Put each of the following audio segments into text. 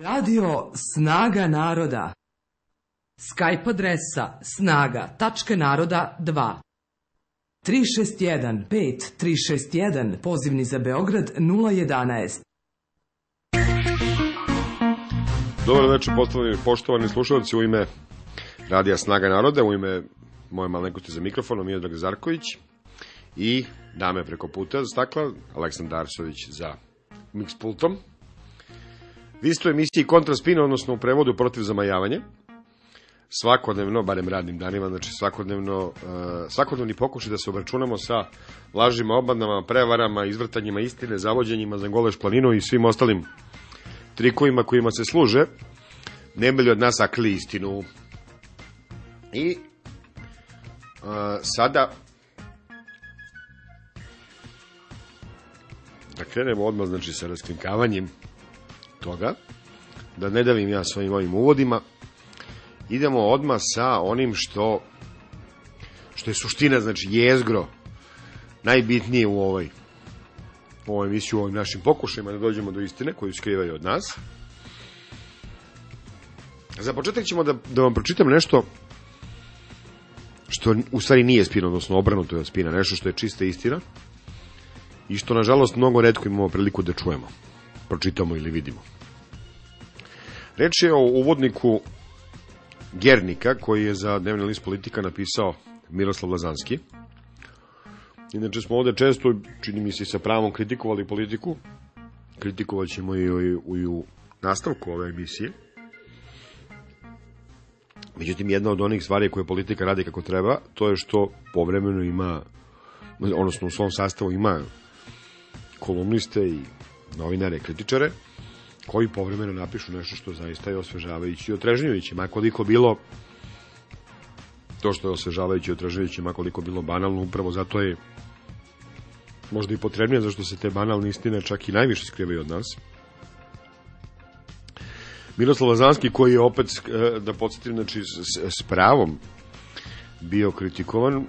Radio Snaga naroda. Skype adresa snaga.naroda2. 361-5361, pozivni za Beograd 011. Dobar večer, poštovani, poštovani slušalci, u ime Radija Snaga naroda, u ime moje malenkosti za mikrofonom, Miodrag Zarković i dame preko puta za stakla, Aleksandar Arsović za Mixpultom listu emisiji Kontraspin, odnosno u prevodu protiv zamajavanja. Svakodnevno, barem radnim danima, znači svakodnevno, e, svakodnevni pokušaj da se obračunamo sa lažima, obmanama, prevarama, izvrtanjima istine, zavođenjima za goleš planinu i svim ostalim trikovima kojima se služe, ne od nas akli istinu. I a, e, sada da krenemo odmah znači sa raskrinkavanjem toga, da ne davim ja svojim ovim uvodima, idemo odma sa onim što što je suština, znači jezgro najbitnije u ovoj u ovoj emisiji, u ovim našim pokušajima da dođemo do istine koju skrivaju od nas. Za početak ćemo da, da vam pročitam nešto što u stvari nije spina, odnosno obrnuto je od spina, nešto što je čista istina i što nažalost mnogo redko imamo priliku da čujemo, pročitamo ili vidimo. Reč je o uvodniku Gernika, koji je za dnevni list politika napisao Miroslav Lazanski. Inače smo ovde često, čini mi se, sa pravom kritikovali politiku. Kritikovat ćemo i u, i u nastavku ove emisije. Međutim, jedna od onih stvari koje politika radi kako treba, to je što povremeno ima, odnosno u svom sastavu ima kolumniste i novinare, kritičare, koji povremeno napišu nešto što zaista je osvežavajuće i otrežnjujući, makoliko bilo to što je osvežavajuće i otrežnjujući, makoliko bilo banalno, upravo zato je možda i potrebnije, zašto se te banalne istine čak i najviše skrivaju od nas. Miroslav Lazanski, koji je opet, e, da podsjetim, znači, s, pravom bio kritikovan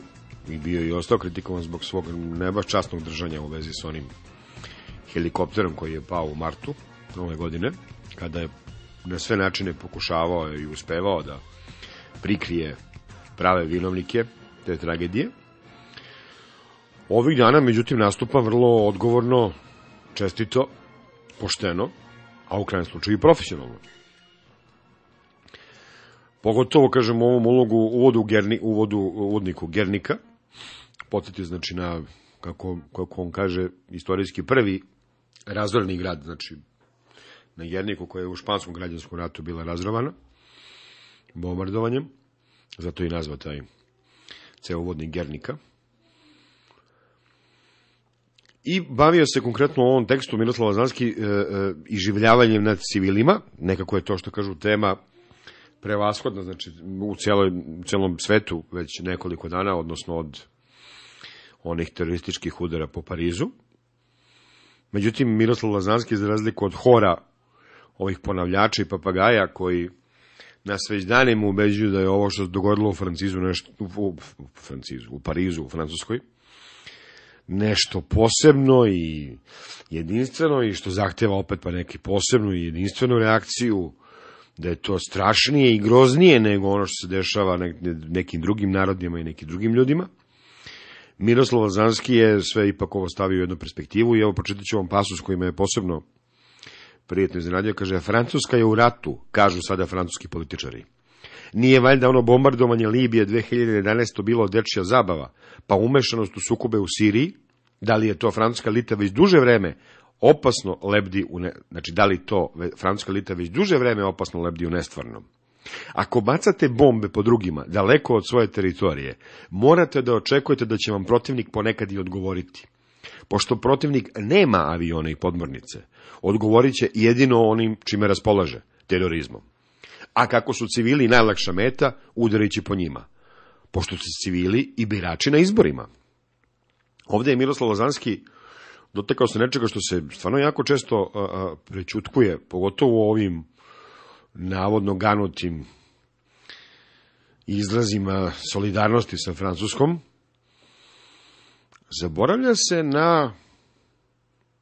i bio i ostao kritikovan zbog svog neba časnog držanja u vezi s onim helikopterom koji je pao u martu ove godine, kada je na sve načine pokušavao i uspevao da prikrije prave vinovnike te tragedije. Ovih dana, međutim, nastupa vrlo odgovorno, čestito, pošteno, a u krajem slučaju i profesionalno. Pogotovo, kažem, ovom ulogu uvodu, gerni, uvodu uvodniku Gernika, podsjetio znači na, kako, kako on kaže, istorijski prvi razorni grad, znači na Jerniku koja je u španskom građanskom ratu bila razrovana bombardovanjem, zato i nazva taj ceo Gernika. I bavio se konkretno u ovom tekstu Miroslava Zanski e, e, iživljavanjem nad civilima, nekako je to što kažu tema prevashodna, znači u, cijeloj, u celom svetu već nekoliko dana, odnosno od onih terorističkih udara po Parizu. Međutim, Miroslav Lazanski, za razliku od hora ovih ponavljača i papagaja koji nas već danima ubeđuju da je ovo što se dogodilo u Francizu, nešto, u, u, Francizu, u Parizu, u Francuskoj, nešto posebno i jedinstveno i što zahteva opet pa neki posebnu i jedinstvenu reakciju, da je to strašnije i groznije nego ono što se dešava nekim drugim narodima i nekim drugim ljudima. Miroslav Lazanski je sve ipak ovo stavio u jednu perspektivu i evo pročitaću ću vam pasus koji me je posebno prijetno iznenadio, kaže, Francuska je u ratu, kažu sada francuski političari. Nije valjda ono bombardovanje Libije 2011. bilo dečija zabava, pa umešanost u sukobe u Siriji, da li je to Francuska Lita već duže vreme opasno lebdi, u ne, znači da li to Francuska Lita već duže vreme opasno lebdi u nestvarnom. Ako bacate bombe po drugima, daleko od svoje teritorije, morate da očekujete da će vam protivnik ponekad i odgovoriti. Pošto protivnik nema avione i podmornice, odgovorit će jedino onim čime raspolaže, terorizmom. A kako su civili najlakša meta, udarići po njima. Pošto su civili i birači na izborima. Ovde je Miroslav Lozanski dotakao se nečega što se stvarno jako često a, pogotovo prećutkuje, pogotovo ovim navodno ganutim izrazima solidarnosti sa Francuskom, Zaboravlja se na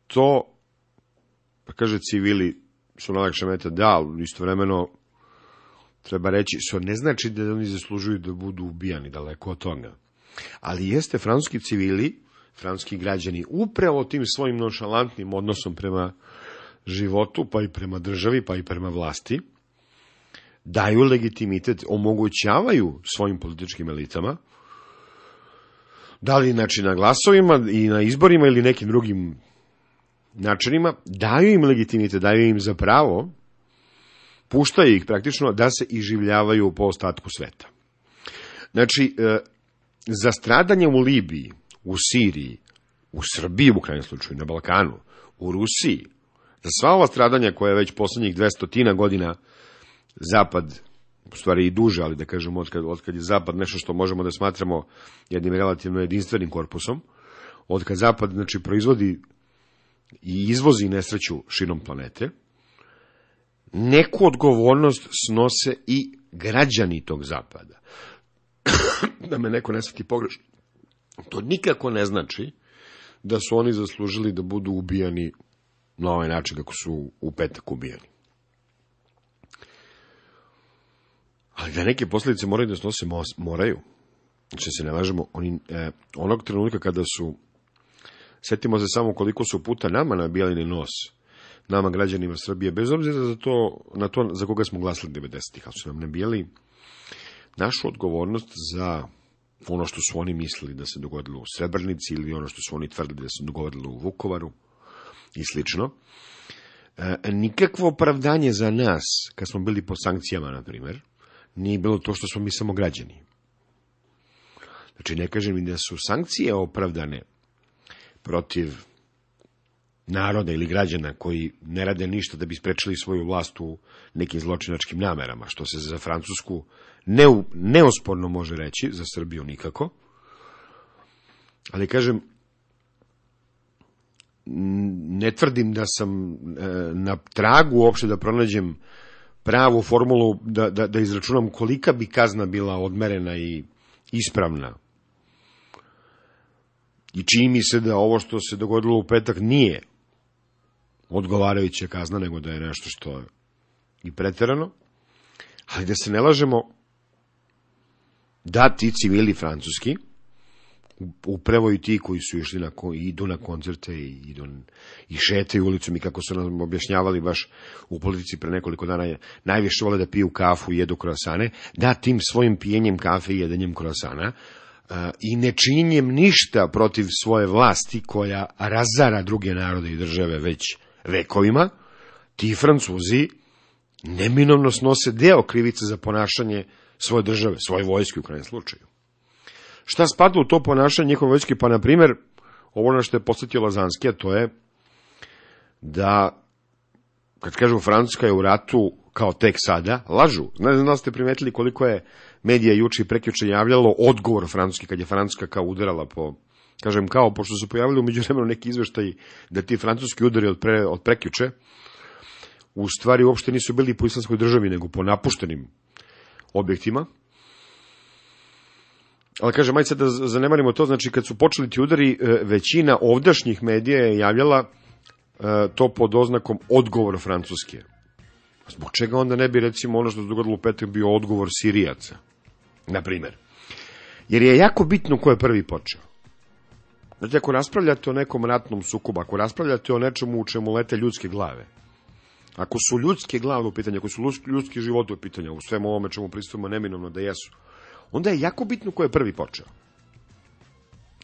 to, pa kaže civili su najlakše meta, da, ali istovremeno treba reći, što ne znači da oni zaslužuju da budu ubijani daleko od toga. Ali jeste francuski civili, francuski građani, upravo tim svojim nonšalantnim odnosom prema životu, pa i prema državi, pa i prema vlasti, daju legitimitet, omogućavaju svojim političkim elitama da li znači na glasovima i na izborima ili nekim drugim načinima, daju im legitimitet, daju im za pravo, puštaju ih praktično da se iživljavaju po ostatku sveta. Znači, e, za stradanje u Libiji, u Siriji, u Srbiji u krajnjem slučaju, na Balkanu, u Rusiji, za sva ova stradanja koja je već poslednjih 200 godina zapad u stvari i duže, ali da kažemo od kad, od kad je Zapad nešto što možemo da smatramo jednim relativno jedinstvenim korpusom, od kad Zapad znači, proizvodi i izvozi nesreću širom planete, neku odgovornost snose i građani tog Zapada. da me neko ne sveti pogrešno. To nikako ne znači da su oni zaslužili da budu ubijani na ovaj način kako su u petak ubijani. Ali da neke posledice moraju da snose, moraju. Znači, da se ne lažemo, oni, e, onog trenutka kada su, setimo se samo koliko su puta nama nabijali nos, nama građanima Srbije, bez obzira za to, na to za koga smo glasili 90-ih, ali su nam nabijali našu odgovornost za ono što su oni mislili da se dogodilo u Srebrnici ili ono što su oni tvrdili da se dogodilo u Vukovaru i slično. E, nikakvo opravdanje za nas, kad smo bili po sankcijama, na primjer, nije bilo to što smo mi samo građani. Znači, ne kažem i da su sankcije opravdane protiv naroda ili građana koji ne rade ništa da bi sprečili svoju vlast u nekim zločinačkim namerama, što se za Francusku ne, neosporno može reći, za Srbiju nikako. Ali kažem, ne tvrdim da sam e, na tragu uopšte da pronađem pravu formulu da, da, da izračunam kolika bi kazna bila odmerena i ispravna. I čini mi se da ovo što se dogodilo u petak nije odgovarajuća kazna, nego da je nešto što je i preterano. Ali da se ne lažemo, da ti civili francuski upravo i ti koji su išli na, ko, idu na koncerte i, idu, i šetaju ulicom i kako su nam objašnjavali baš u politici pre nekoliko dana najviše vole da piju kafu i jedu krosane, da tim svojim pijenjem kafe i jedanjem krosana i ne činjem ništa protiv svoje vlasti koja razara druge narode i države već vekovima, ti francuzi neminovno snose deo krivice za ponašanje svoje države, svoje vojske u krajem slučaju. Šta spada u to ponašanje njihove vojske? Pa, na primer, ovo na što je posetio Lazanski, to je da, kad kažu Francuska je u ratu kao tek sada, lažu. Ne znam da ste primetili koliko je medija juče i prekjuče javljalo odgovor Francuski, kad je Francuska kao udarala po kažem kao, pošto su pojavili umeđu vremenu neki izveštaji da ti francuski udari od, pre, od prekjuče, u stvari uopšte nisu bili po islamskoj državi, nego po napuštenim objektima, Ali kaže, majca, da zanemarimo to, znači kad su počeli ti udari, e, većina ovdašnjih medija je javljala e, to pod oznakom odgovor Francuske. Zbog čega onda ne bi, recimo, ono što se dogodilo u petak bio odgovor Sirijaca, na primer. Jer je jako bitno ko je prvi počeo. Znači, ako raspravljate o nekom ratnom sukobu, ako raspravljate o nečemu u čemu lete ljudske glave, ako su ljudske glave u pitanju, ako su ljudski život u pitanju, u svemu ovome čemu pristupamo neminovno da jesu, onda je jako bitno ko je prvi počeo.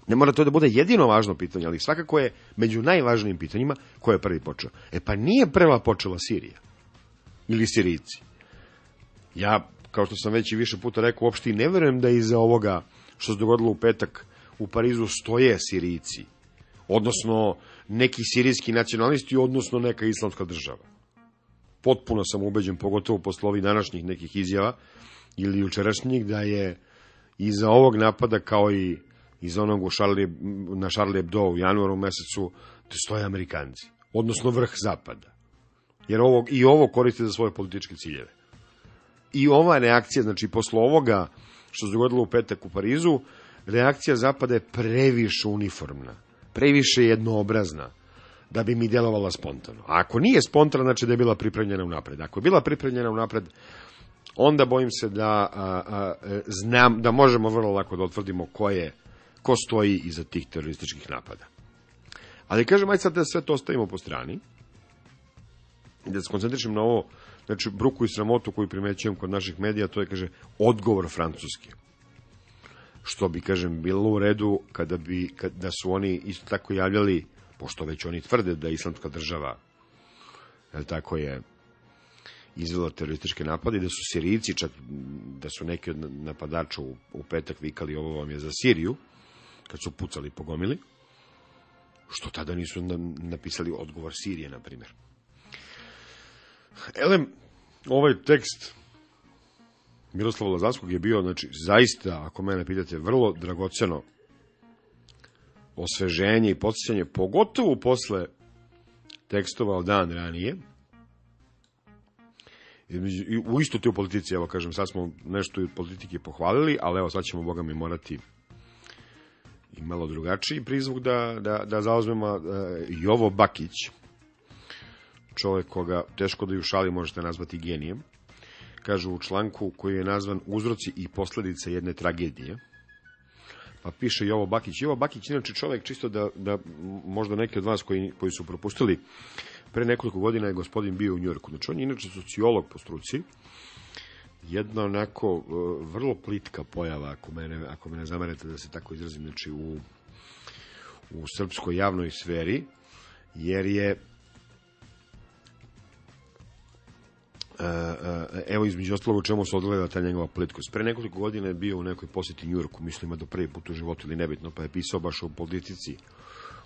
Ne mora to da bude jedino važno pitanje, ali svakako je među najvažnijim pitanjima ko je prvi počeo. E pa nije prva počela Sirija. Ili Sirici. Ja, kao što sam već i više puta rekao, uopšte i ne verujem da iza ovoga što se dogodilo u petak u Parizu stoje Sirici, Odnosno, neki sirijski nacionalisti, odnosno neka islamska država potpuno sam ubeđen, pogotovo posle ovih današnjih nekih izjava ili jučerašnjih, da je iza ovog napada kao i iz onog u Charlie, na Charlie Hebdo u januaru mesecu, da stoje Amerikanci, odnosno vrh Zapada. Jer ovo, i ovo koriste za svoje političke ciljeve. I ova reakcija, znači posle ovoga što se dogodilo u petak u Parizu, reakcija Zapada je previše uniformna, previše jednoobrazna da bi mi djelovala spontano. A ako nije spontana, znači da je bila pripremljena unapred. Ako je bila pripremljena unapred, onda bojim se da a, a, e, znam, da možemo vrlo lako da otvrdimo ko je, ko stoji iza tih terorističkih napada. Ali kažem, ajde sad da sve to ostavimo po strani, da se koncentrišem na ovo, znači, bruku i sramotu koju primećujem kod naših medija, to je, kaže, odgovor francuski. Što bi, kažem, bilo u redu kada, bi, kada da su oni isto tako javljali pošto već oni tvrde da je islamska država jel tako je izvela terorističke napade da su Sirijci, čak da su neki od napadača u, u petak vikali ovo vam je za Siriju, kad su pucali i pogomili, što tada nisu napisali odgovor Sirije, na primjer. Elem, ovaj tekst Miroslava Lazanskog je bio, znači, zaista, ako mene pitate, vrlo dragoceno osveženje i podsjećanje, pogotovo posle tekstova od dan ranije. I u isto te u politici, evo kažem, sad smo nešto i od politike pohvalili, ali evo sad ćemo, boga mi, morati i malo drugačiji prizvuk da, da, da zauzmemo e, Jovo Bakić, čovek koga teško da ju šali možete nazvati genijem, kaže u članku koji je nazvan Uzroci i posledice jedne tragedije – pa piše Jovo Bakić. Jovo Bakić inače čovek, čisto da, da možda neki od vas koji, koji su propustili, pre nekoliko godina je gospodin bio u Njurku. Znači, on je inače sociolog po struci, jedna onako e, vrlo plitka pojava, ako mene, ako mene zamerete da se tako izrazim, znači u, u srpskoj javnoj sferi, jer je E, e, evo između ostalog u čemu se odgleda ta njegova plitkost. Pre nekoliko godina je bio u nekoj poseti Njurku, mislim do prvi put u životu ili nebitno, pa je pisao baš o politici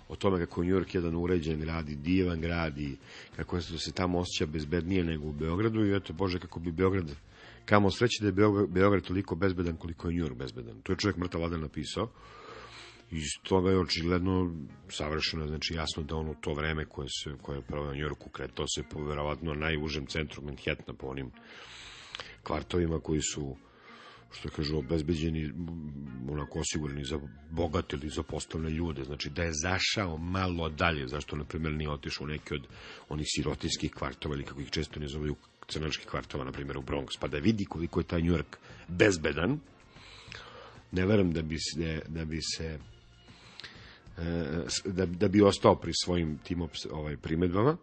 o tome kako je Njurk jedan uređen grad i divan grad i kako da se tamo osjeća bezbednije nego u Beogradu i eto Bože kako bi Beograd kamo sreće da je Beograd, Beograd toliko bezbedan koliko je Njurk bezbedan. To je čovjek mrtav vladan napisao iz toga je očigledno savršeno, znači jasno da ono to vreme koje, se, koje je proveo u Njorku kretao se po verovatno najužem centru Manhattana po onim kvartovima koji su što kažu, obezbeđeni, onako osigurani za bogate ili za postavne ljude. Znači da je zašao malo dalje, zašto, na primjer, nije otišao u neki od onih sirotinskih kvartova ili kako ih često ne zovaju crnačkih kvartova, na primjer, u Bronx, pa da vidi koliko je taj New York bezbedan, ne verujem da bi se, da bi se E, da, da bi ostao pri svojim tim ovaj, primedbama,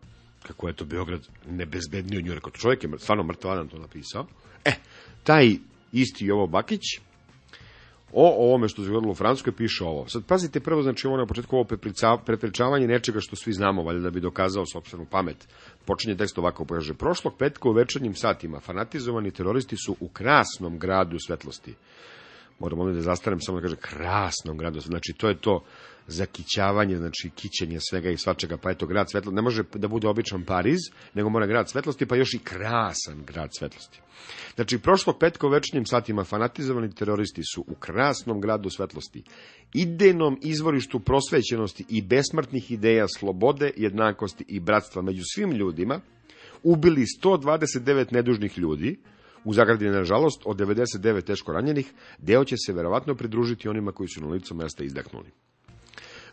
kako je to Beograd od nju, To čovjek je stvarno mrtva Adam to napisao. E, taj isti Jovo Bakić, o ovome što se gledalo u Francuskoj piše ovo. Sad pazite prvo, znači ovo na početku ovo prepričavanje nečega što svi znamo, valjda da bi dokazao sopstvenu pamet. Počinje tekst ovako, kaže, prošlog petka u večernjim satima fanatizovani teroristi su u krasnom gradu svetlosti. Moram ovdje da zastanem, samo da kaže krasnom gradu. Znači, to je to zakićavanje, znači kićenje svega i svačega, pa eto grad svetlosti, ne može da bude običan Pariz, nego mora grad svetlosti, pa još i krasan grad svetlosti. Znači, prošlog petka u večernjim satima fanatizovani teroristi su u krasnom gradu svetlosti, idejnom izvorištu prosvećenosti i besmrtnih ideja slobode, jednakosti i bratstva među svim ljudima, ubili 129 nedužnih ljudi, u zagradi, nažalost, od 99 teško ranjenih, deo će se verovatno pridružiti onima koji su na licu mesta izdahnuli.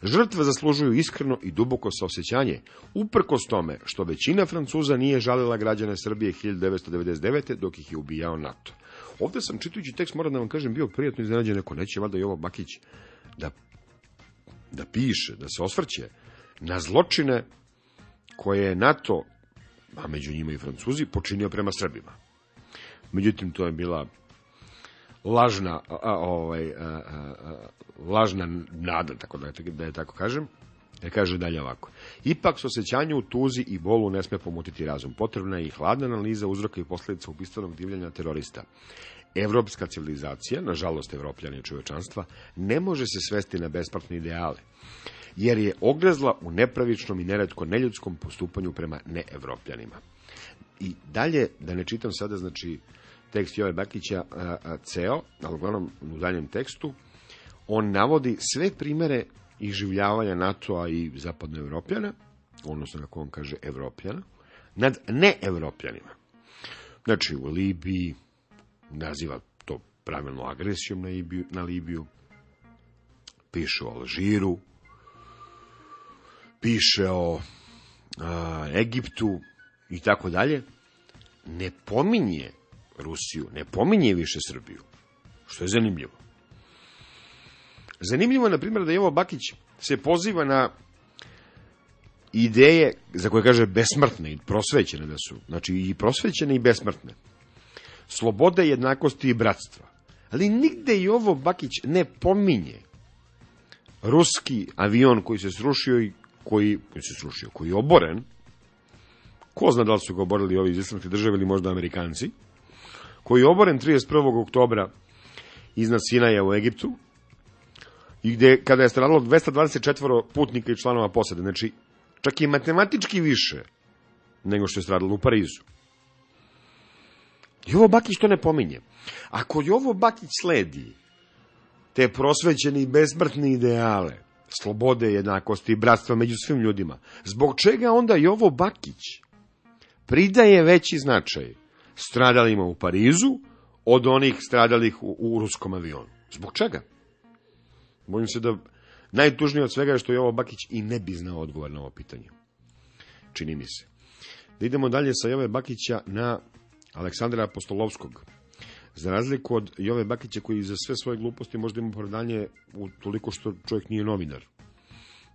Žrtve zaslužuju iskreno i duboko saosećanje, uprkos tome što većina Francuza nije žalila građane Srbije 1999. dok ih je ubijao NATO. Ovde sam čitajući tekst, moram da vam kažem, bio prijatno iznenađen, neko neće valjda Jovo Bakić da, da piše, da se osvrće na zločine koje je NATO, a među njima i Francuzi, počinio prema Srbima. Međutim, to je bila lažna a, ovaj a, a, lažna nada tako da je, da je tako kažem E kaže dalje ovako. Ipak s osjećanju tuzi i bolu ne sme pomutiti razum. Potrebna je i hladna analiza uzroka i posledica ubistvenog divljanja terorista. Evropska civilizacija, nažalost evropljani i čovečanstva, ne može se svesti na besplatne ideale, jer je ogrezla u nepravičnom i neretko neljudskom postupanju prema neevropljanima. I dalje, da ne čitam sada, znači, tekst Jove Bakića a, a, ceo, ali uglavnom u daljem tekstu, on navodi sve primere iživljavanja NATO-a i zapadnoevropljana, odnosno kako on kaže evropljana, nad neevropljanima. Znači u Libiji naziva to pravilno agresijom na Libiju, na Libiju piše o Alžiru, piše o a, Egiptu i tako dalje, ne pominje Rusiju, ne pominje više Srbiju, što je zanimljivo. Zanimljivo je, na primjer, da Jovo Bakić se poziva na ideje za koje kaže besmrtne i prosvećene da su. Znači i prosvećene i besmrtne. Slobode, jednakosti i bratstva. Ali nigde i ovo Bakić ne pominje ruski avion koji se srušio i koji, koji se srušio, koji je oboren. Ko zna da li su ga oborili ovi iz države ili možda Amerikanci? koji je oboren 31. oktobra iznad Sinaja u Egiptu i gde, kada je stradalo 224 putnika i članova posade, znači čak i matematički više nego što je stradalo u Parizu. Jovo Bakić to ne pominje. Ako Jovo Bakić sledi te prosvećene i besmrtne ideale, slobode, jednakosti i bratstva među svim ljudima, zbog čega onda Jovo Bakić pridaje veći značaj stradalima u Parizu od onih stradalih u, u ruskom avionu. Zbog čega? Bojim se da najtužnije od svega je što Jovo Bakić i ne bi znao odgovor na ovo pitanje. Čini mi se. Da idemo dalje sa Jove Bakića na Aleksandra Apostolovskog. Za razliku od Jove Bakića koji za sve svoje gluposti možda ima poradanje u toliko što čovjek nije novinar.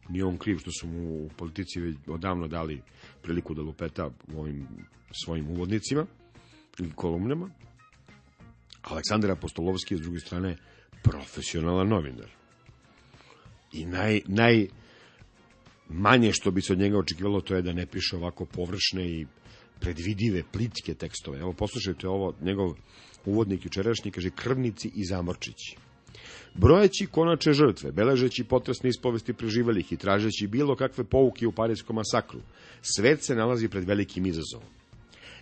Nije on kriv što su mu u politici već odavno dali priliku da lupeta u ovim svojim uvodnicima i kolumnama. Aleksandar Apostolovski je, s druge strane, profesionalan novinar. I naj, naj manje što bi se od njega očekivalo, to je da ne piše ovako površne i predvidive, plitke tekstove. Evo, poslušajte ovo, njegov uvodnik jučerašnji kaže Krvnici i Zamorčići. Brojeći konače žrtve, beležeći potresne ispovesti preživalih i tražeći bilo kakve pouke u parijskom masakru, svet se nalazi pred velikim izazovom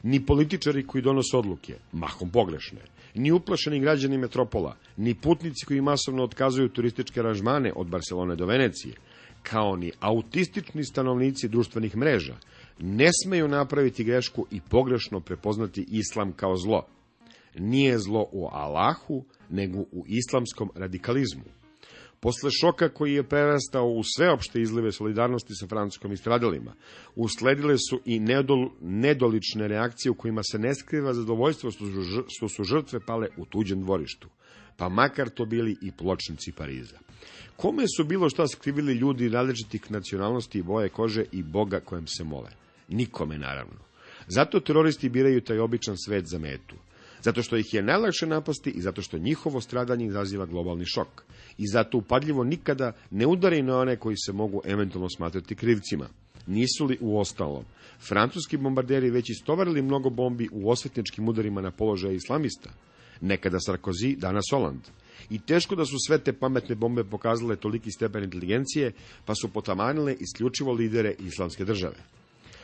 ni političari koji donose odluke, mahom pogrešne, ni uplašeni građani metropola, ni putnici koji masovno otkazuju turističke aranžmane od Barcelone do Venecije, kao ni autistični stanovnici društvenih mreža, ne smeju napraviti grešku i pogrešno prepoznati islam kao zlo. Nije zlo u Allahu, nego u islamskom radikalizmu Posle šoka koji je prerastao u sveopšte izlive solidarnosti sa francuskom i stradalima, usledile su i nedol, nedolične reakcije u kojima se ne skriva zadovoljstvo što su žrtve pale u tuđem dvorištu, pa makar to bili i pločnici Pariza. Kome su bilo šta skrivili ljudi različitih nacionalnosti i boje kože i Boga kojem se mole? Nikome, naravno. Zato teroristi biraju taj običan svet za metu zato što ih je najlakše napasti i zato što njihovo stradanje izaziva globalni šok. I zato upadljivo nikada ne udari na one koji se mogu eventualno smatrati krivcima. Nisu li u ostalom? Francuski bombarderi već istovarili mnogo bombi u osvetničkim udarima na položaje islamista. Nekada Sarkozy, danas Holland. I teško da su sve te pametne bombe pokazale toliki stepen inteligencije, pa su potamanile isključivo lidere islamske države.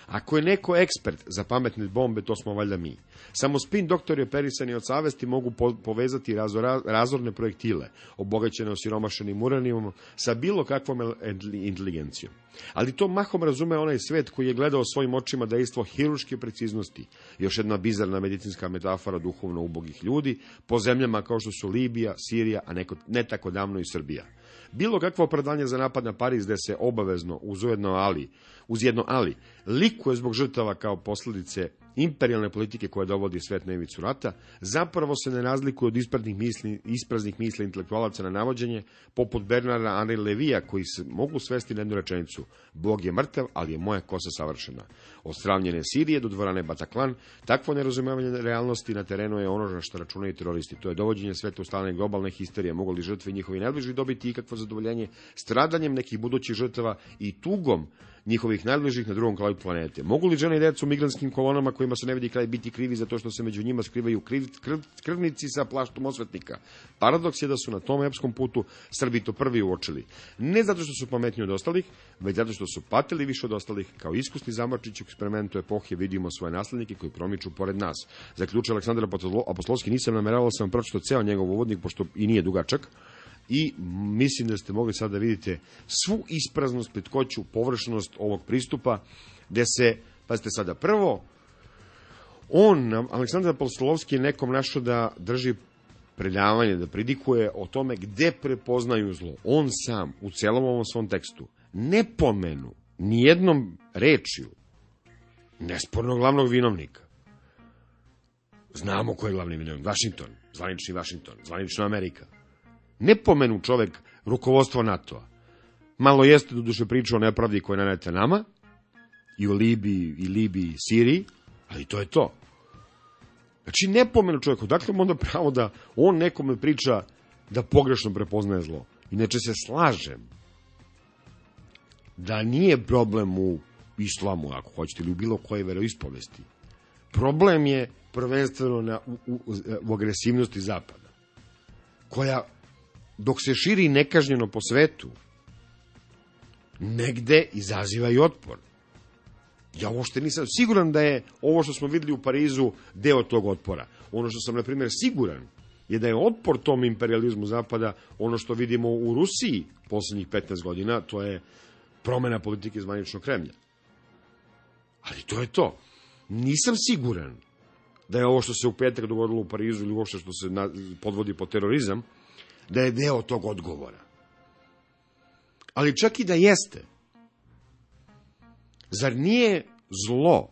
Ako je neko ekspert za pametne bombe, to smo valjda mi. Samo spin doktori operisani od savesti mogu po povezati razor razorne projektile, obogaćene osiromašenim uranijumom, sa bilo kakvom inteligencijom. Ali to mahom razume onaj svet koji je gledao svojim očima dejstvo hiruške preciznosti, još jedna bizarna medicinska metafora duhovno ubogih ljudi, po zemljama kao što su Libija, Sirija, a neko, ne tako davno i Srbija. Bilo kakvo opravdanje za napad na Pariz gde se obavezno uz jedno ali, uz jedno ali likuje zbog žrtava kao posledice imperialne politike koja dovodi svet na ivicu rata, zapravo se ne razlikuje od ispraznih misli, ispraznih misli intelektualaca na navođenje, poput Bernarda Henri Levija, koji se mogu svesti na jednu rečenicu. Bog je mrtav, ali je moja kosa savršena. Od stravljene Sirije do dvorane Bataklan, takvo nerazumevanje realnosti na terenu je ono što što računaju teroristi. To je dovođenje sveta u stalne globalne histerije. Mogu li žrtve njihovi najbliži dobiti ikakvo zadovoljenje stradanjem nekih budućih žrtava i tugom njihovih najbližih na drugom kraju ovoj planete. Mogu li žene i decu u migranskim kolonama kojima se ne vidi kraj biti krivi zato što se među njima skrivaju kriv, krv, krvnici sa plaštom osvetnika? Paradoks je da su na tom epskom putu Srbi to prvi uočili. Ne zato što su pametniji od ostalih, već zato što su patili više od ostalih. Kao iskusni zamrčić u eksperimentu epohije vidimo svoje naslednike koji promiču pored nas. Zaključuje Aleksandar Apostolski, nisam nameravao sam pročito ceo njegov uvodnik, pošto i nije dugačak, i mislim da ste mogli sada da vidite svu ispraznost, petkoću, površnost ovog pristupa gde se, pazite sada, prvo, on, Aleksandar Postolovski, je nekom našao da drži predavanje, da pridikuje o tome gde prepoznaju zlo. On sam, u celom ovom svom tekstu, ne pomenu nijednom rečju nespornog glavnog vinovnika. Znamo ko je glavni vinovnik. Washington, zvanični Washington, zvanična Amerika. Ne pomenu čovek rukovodstvo NATO-a. Malo jeste do duše priča o nepravdi koja je nanete nama, i u Libiji i Libiji i Siriji, ali to je to. Znači, ne pomenu čovjeku, dakle mu onda pravo da on nekome priča da pogrešno prepoznaje zlo. Inače se slažem da nije problem u islamu, ako hoćete, ili u bilo koje veroispovesti. Problem je prvenstveno na, u, u, u agresivnosti zapada, koja dok se širi nekažnjeno po svetu, negde izaziva i otpor. Ja uopšte nisam siguran da je ovo što smo videli u Parizu deo tog otpora. Ono što sam, na primjer, siguran je da je otpor tom imperializmu Zapada ono što vidimo u Rusiji poslednjih 15 godina, to je promena politike zvaničnog Kremlja. Ali to je to. Nisam siguran da je ovo što se u petak dogodilo u Parizu ili uopšte što se podvodi po terorizam, da je deo tog odgovora. Ali čak i da jeste, Zar nije zlo,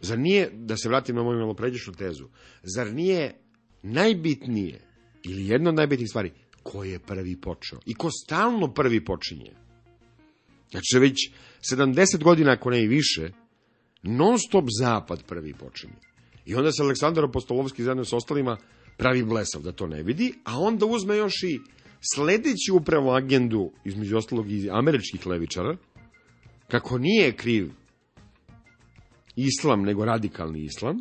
zar nije, da se vratim na moju malopređešnju tezu, zar nije najbitnije, ili jedno od najbitnijih stvari, ko je prvi počeo i ko stalno prvi počinje. Znači, već 70 godina, ako ne i više, non stop zapad prvi počinje. I onda se Aleksandar Apostolovski zajedno s ostalima pravi blesav da to ne vidi, a onda uzme još i sledeću upravo agendu, između ostalog i američkih levičara, kako nije kriv islam, nego radikalni islam,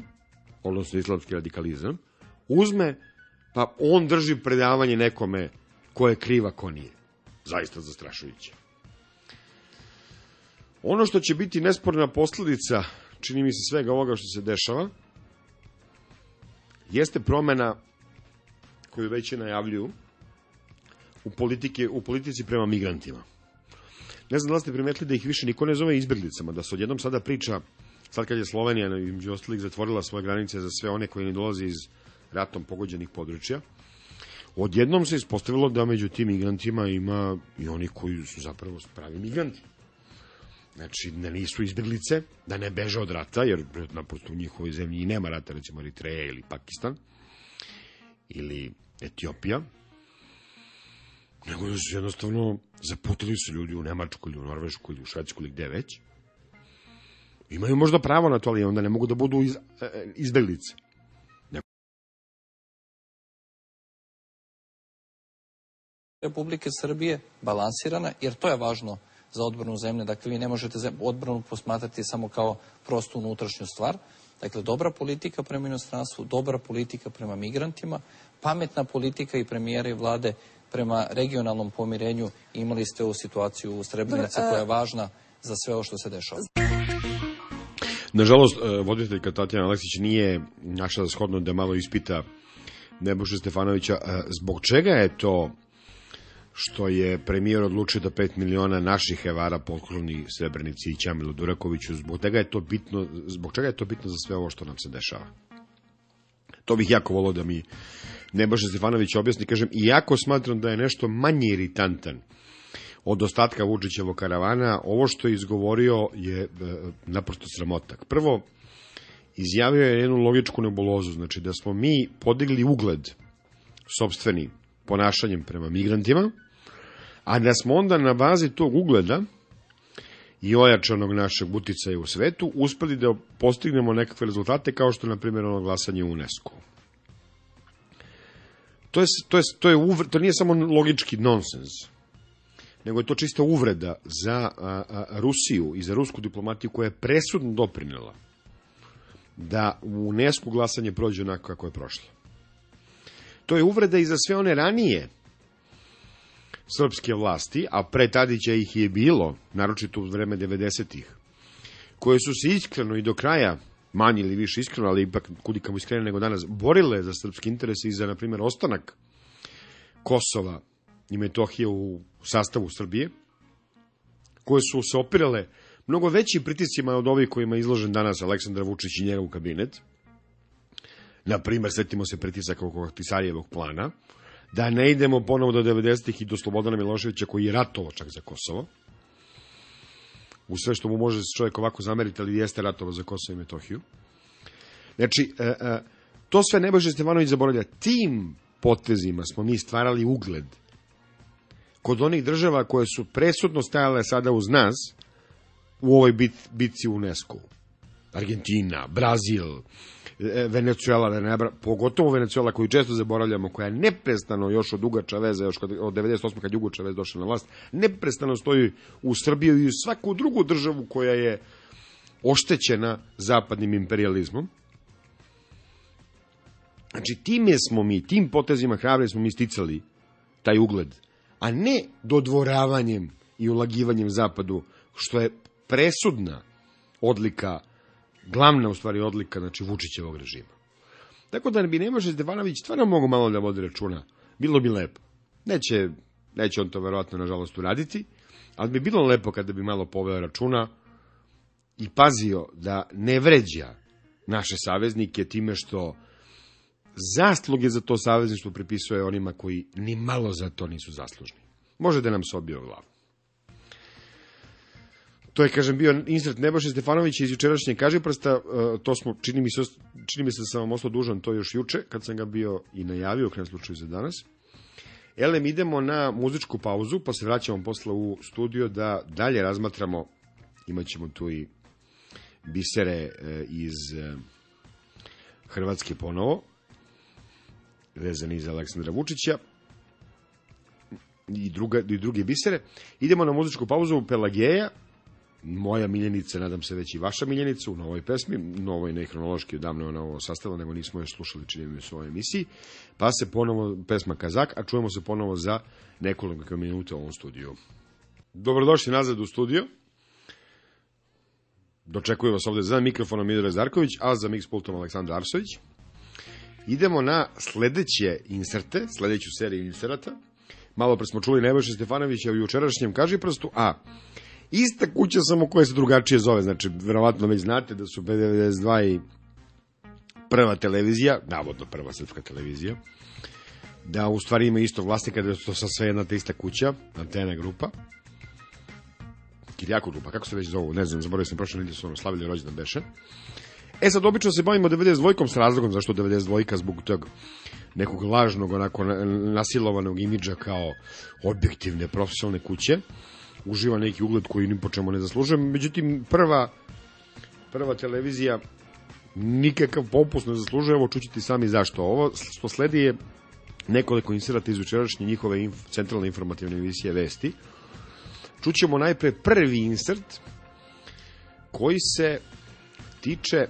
odnosno islamski radikalizam, uzme, pa on drži predavanje nekome ko je kriva, ko nije. Zaista zastrašujuće. Ono što će biti nesporna posledica, čini mi se svega ovoga što se dešava, jeste promena koju već je najavljuju u, politike, u politici prema migrantima. Ne znam da li ste primetili da ih više niko ne zove izbjeglicama, da se odjednom sada priča, sad kad je Slovenija među ostalih zatvorila svoje granice za sve one koji ne dolaze iz ratom pogođenih područja, odjednom se ispostavilo da među tim migrantima ima i oni koji su zapravo pravi migranti. Znači, ne da nisu izbjeglice, da ne beže od rata, jer naprosto u njihovoj zemlji nema rata, recimo Eritreja ili Pakistan, ili Etiopija, nego jednostavno zaputili su ljudi u Nemačku ili u Norvešku ili u Švedsku ili gde već. Imaju možda pravo na to, ali onda ne mogu da budu iz, e, e, izbeglice. Republike Srbije balansirana, jer to je važno za odbranu zemlje. Dakle, vi ne možete odbranu posmatrati samo kao prostu unutrašnju stvar. Dakle, dobra politika prema inostranstvu, dobra politika prema migrantima, pametna politika i premijera i vlade prema regionalnom pomirenju imali ste ovu situaciju u Srebrenici koja je e, važna za sve ovo što se dešava. Nažalost, e, voditeljka Tatjana Aleksić nije našla za shodno da malo ispita Nebojša Stefanovića e, zbog čega je to što je premijer odlučio da 5 miliona naših evara pokloni Srebrenici i Ćamilu Durakoviću, zbog čega je to bitno, zbog čega je to bitno za sve ovo što nam se dešava? To bih jako volao da mi Nebojša Stefanović objasni, kažem, iako smatram da je nešto manje iritantan od ostatka Vučićevog karavana, ovo što je izgovorio je e, naprosto sramotak. Prvo, izjavio je jednu logičku nebulozu, znači da smo mi podigli ugled sobstveni ponašanjem prema migrantima, a da smo onda na bazi tog ugleda i ojačanog našeg uticaja u svetu uspeli da postignemo nekakve rezultate kao što je, na primjer, ono glasanje u UNESCO to je, to je, to je uvr, to nije samo logički nonsens, nego je to čista uvreda za a, a, Rusiju i za rusku diplomatiju koja je presudno doprinela da u UNESCO glasanje prođe onako kako je prošlo. To je uvreda i za sve one ranije srpske vlasti, a pre Tadića ih je bilo, naročito u vreme 90-ih, koje su se iskreno i do kraja manje ili više iskreno, ali ipak kudikamo iskreno nego danas, borile za srpski interes i za, na primjer, ostanak Kosova i Metohije u sastavu Srbije, koje su se opirale mnogo većim pritiscima od ovih kojima je izložen danas Aleksandar Vučić i njegov kabinet. Na primjer, setimo se pritisaka oko Tisarijevog plana, da ne idemo ponovo do 90-ih i do Slobodana Miloševića koji je ratovao čak za Kosovo u sve što mu može se čovjek ovako zameriti, ali jeste ratovo za Kosovo i Metohiju. Znači, e, e, to sve ne Stefanović zaboravlja. Tim potezima smo mi stvarali ugled kod onih država koje su presudno stajale sada uz nas u ovoj bit, bitci UNESCO. Argentina, Brazil, E, Venecuela da ne bra, pogotovo Venecuela koju često zaboravljamo, koja neprestano još od Uga Čaveza, još kad, od 98. kad Jugo Čavez došao na vlast, neprestano stoji u Srbiju i u svaku drugu državu koja je oštećena zapadnim imperializmom. Znači, time smo mi, tim potezima hrabri smo mi sticali taj ugled, a ne dodvoravanjem i ulagivanjem zapadu, što je presudna odlika glavna u stvari odlika znači Vučićevog režima. Tako da bi ne može Zdevanović stvarno mogu malo da vodi računa. Bilo bi lepo. Neće, neće on to verovatno nažalost uraditi, ali bi bilo lepo kada bi malo poveo računa i pazio da ne vređa naše saveznike time što zasluge za to savezništvo pripisuje onima koji ni malo za to nisu zaslužni. Može da nam se obio glavu. To je, kažem, bio insert Nebojša Stefanovića iz jučerašnje Kažeprsta, e, to smo, čini mi se, čini mi se da sam vam ostao dužan to još juče, kad sam ga bio i najavio, u krenu slučaju za danas. Elem, idemo na muzičku pauzu, pa se vraćamo posle u studio da dalje razmatramo, imaćemo tu i bisere e, iz e, Hrvatske ponovo, vezani za Aleksandra Vučića, i, druga, i druge bisere. Idemo na muzičku pauzu u Pelageja, moja miljenica, nadam se već i vaša miljenica u novoj pesmi, novoj ne hronološki, odavno je ona ovo sastavila, nego nismo je slušali čini mi u svojoj emisiji, pa se ponovo pesma Kazak, a čujemo se ponovo za nekoliko minuta u ovom studiju. Dobrodošli nazad u studio. Dočekuje vas ovde za mikrofonom Midore Zarković, a za mix Aleksandra Arsović. Idemo na sledeće inserte, sledeću seriju inserata. Malo pre smo čuli Nebojša Stefanovića u jučerašnjem Kaži prstu, a Ista kuća samo koja se drugačije zove, znači verovatno već znate da su B92 i prva televizija, navodno prva srpska televizija, da u stvari ima istog vlasnika, da su to sa sve jedna te ista kuća, antena grupa, Kirjako grupa, kako se već zovu, ne znam, zaboravio sam prošle nedelje su ono slavili rođendan Beše. E sad, obično se bavimo 92-kom s razlogom zašto 92-ka zbog tog nekog lažnog, onako nasilovanog imidža kao objektivne profesionalne kuće uživa neki ugled koji ni po čemu ne zaslužuje. Međutim, prva, prva televizija nikakav popus ne zaslužuje, evo čućete sami zašto. Ovo što sledi je nekoliko inserata iz učerašnje njihove inf centralne informativne emisije Vesti. Čućemo najpre prvi insert koji se tiče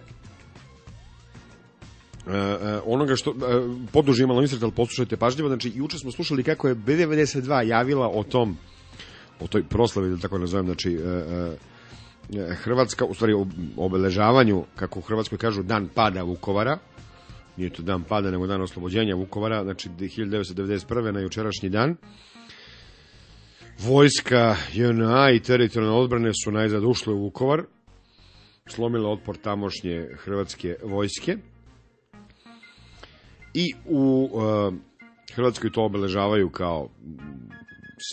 Uh, uh, onoga što uh, poduži imalo insert, ali poslušajte pažljivo. Znači, juče smo slušali kako je B92 javila o tom uh, po toj proslavi, ili da tako nazovem, znači, e, e, e Hrvatska, u stvari, obeležavanju, kako u Hrvatskoj kažu, dan pada Vukovara, nije to dan pada, nego dan oslobođenja Vukovara, znači 1991. na jučerašnji dan, vojska JNA i teritorijalne odbrane su najzad ušle u Vukovar, slomile otpor tamošnje hrvatske vojske i u e, Hrvatskoj to obeležavaju kao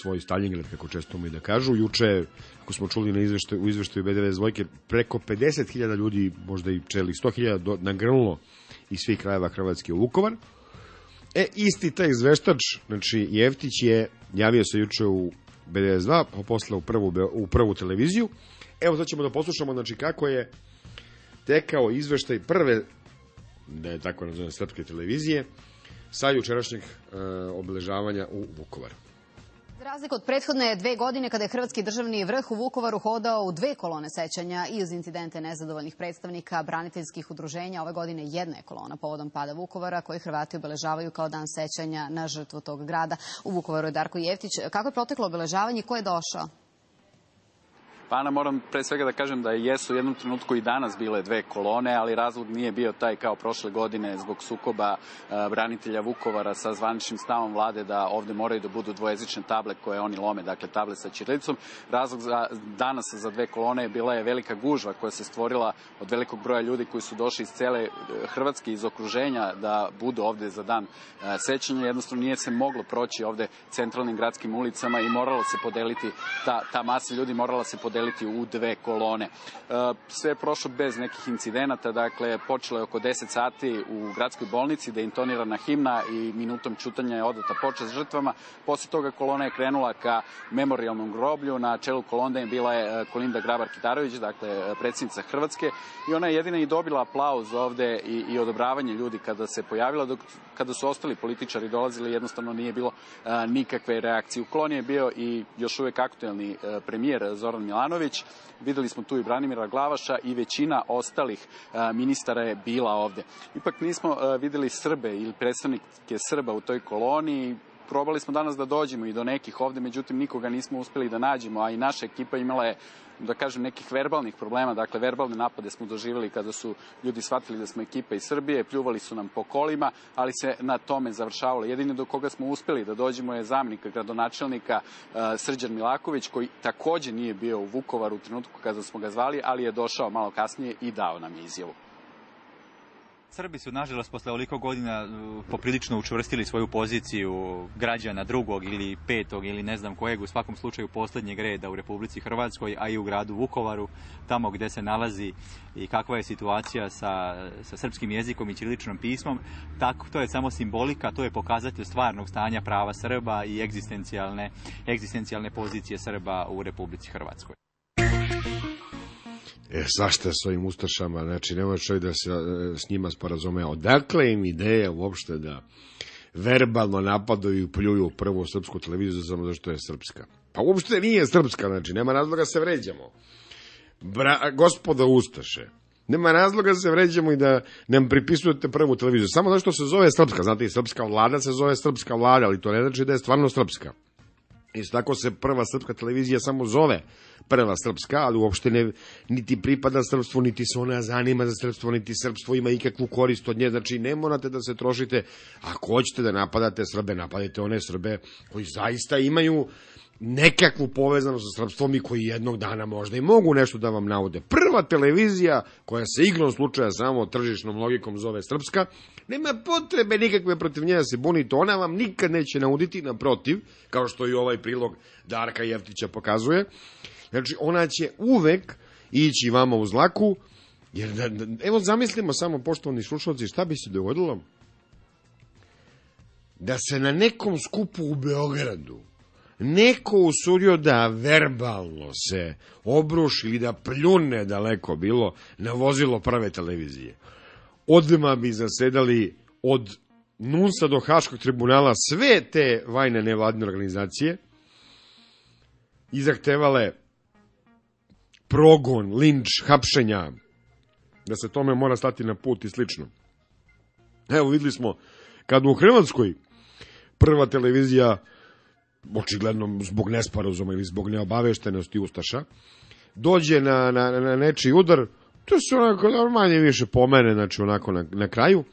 svoj Stalingrad, kako često mu i da kažu. Juče, ako smo čuli na izveštaju, u izveštaju B92, zvojke, preko 50.000 ljudi, možda i čeli 100.000, nagrnulo iz svih krajeva Hrvatske u Vukovar. E, isti taj izveštač, znači Jevtić je javio se juče u B92, pa posle u prvu, u prvu televiziju. Evo sad ćemo da poslušamo znači, kako je tekao izveštaj prve, da je tako nazovem, srpske televizije, sa jučerašnjeg e, obeležavanja u Vukovaru razliku od prethodne dve godine kada je Hrvatski državni vrh u Vukovaru hodao u dve kolone sećanja i uz incidente nezadovoljnih predstavnika braniteljskih udruženja, ove godine jedna je kolona povodom pada Vukovara koji Hrvati obeležavaju kao dan sećanja na žrtvu tog grada. U Vukovaru je Darko Jeftić. Kako je proteklo obeležavanje i ko je došao? Ana, moram pre svega da kažem da jesu u jednom trenutku i danas bile dve kolone, ali razlog nije bio taj kao prošle godine zbog sukoba e, branitelja Vukovara sa zvaničnim stavom vlade da ovde moraju da budu dvojezične table koje oni lome, dakle table sa Čirilicom. Razlog za, danas za dve kolone je bila je velika gužva koja se stvorila od velikog broja ljudi koji su došli iz cele e, Hrvatske, iz okruženja da budu ovde za dan e, sećanja. Jednostavno nije se moglo proći ovde centralnim gradskim ulicama i moralo se podeliti ta, ta masa ljudi, morala se podeliti podeliti u dve kolone. E, sve je prošlo bez nekih incidenata, dakle počelo je oko 10 sati u gradskoj bolnici da je intonirana himna i minutom čutanja je odata počast žrtvama. Posle toga kolona je krenula ka memorialnom groblju. Na čelu kolonda je bila je e, Kolinda Grabar-Kitarović, dakle e, predsjednica Hrvatske i ona je jedina i dobila aplauz ovde i, i odobravanje ljudi kada se pojavila, dok kada su ostali političari dolazili jednostavno nije bilo a, nikakve reakcije. U kloni je bio i još uvek aktuelni a, premijer Zoran Milano Jovanović, videli smo tu i Branimira Glavaša i većina ostalih e, ministara je bila ovde. Ipak nismo e, videli Srbe ili predstavnike Srba u toj koloniji, probali smo danas da dođemo i do nekih ovde, međutim nikoga nismo uspeli da nađemo, a i naša ekipa imala je da kažem, nekih verbalnih problema, dakle verbalne napade smo doživjeli kada su ljudi shvatili da smo ekipa iz Srbije, pljuvali su nam po kolima, ali se na tome završavalo. Jedini do koga smo uspeli da dođemo je zamnik gradonačelnika e, Srđan Milaković, koji takođe nije bio u Vukovaru u trenutku kada smo ga zvali, ali je došao malo kasnije i dao nam izjavu. Srbi su, nažalost, posle oliko godina uh, poprilično učvrstili svoju poziciju građana drugog ili petog ili ne znam kojeg, u svakom slučaju poslednjeg reda u Republici Hrvatskoj, a i u gradu Vukovaru, tamo gde se nalazi i kakva je situacija sa, sa srpskim jezikom i ćiriličnom pismom. Tako, to je samo simbolika, to je pokazatelj stvarnog stanja prava Srba i egzistencijalne, egzistencijalne pozicije Srba u Republici Hrvatskoj. E, zašto s ovim Ustašama, znači, nema čovjek da se e, s njima sporazumeo. Dakle im ideja uopšte da verbalno napadaju i pljuju prvo srpsku televiziju samo zašto je srpska. Pa uopšte nije srpska, znači, nema razloga da se vređamo. Bra, gospoda Ustaše, nema razloga da se vređamo i da nam pripisujete prvu televiziju. Samo zašto se zove srpska, znate i srpska vlada se zove srpska vlada, ali to ne znači da je stvarno srpska. I tako se prva srpska televizija samo zove prva srpska, ali uopšte ne, niti pripada srpstvu, niti se ona zanima za srpstvo, niti srpstvo ima ikakvu korist od nje. Znači, ne morate da se trošite. Ako hoćete da napadate Srbe, napadite one Srbe koji zaista imaju nekakvu povezanost sa srpstvom i koji jednog dana možda i mogu nešto da vam naude. Prva televizija koja se igrom slučaja samo tržišnom logikom zove srpska, nema potrebe nikakve protiv nje da se bunite, ona vam nikad neće nauditi, naprotiv, kao što i ovaj prilog Darka Jeftića pokazuje. Znači, ona će uvek ići vama u zlaku, jer da, da, evo zamislimo samo, poštovani slušalci, šta bi se dogodilo da se na nekom skupu u Beogradu neko usudio da verbalno se obruši ili da pljune daleko bilo na vozilo prve televizije. Odma bi zasedali od Nunsa do Haškog tribunala sve te vajne nevladne organizacije i zahtevale progon, linč, hapšenja, da se tome mora stati na put i slično. Evo videli smo kad u Hrvatskoj prva televizija očigledno zbog nesporazuma ili zbog neobaveštenosti Ustaša, dođe na, na, na nečiji udar, to se onako manje više pomene, znači onako na, na kraju,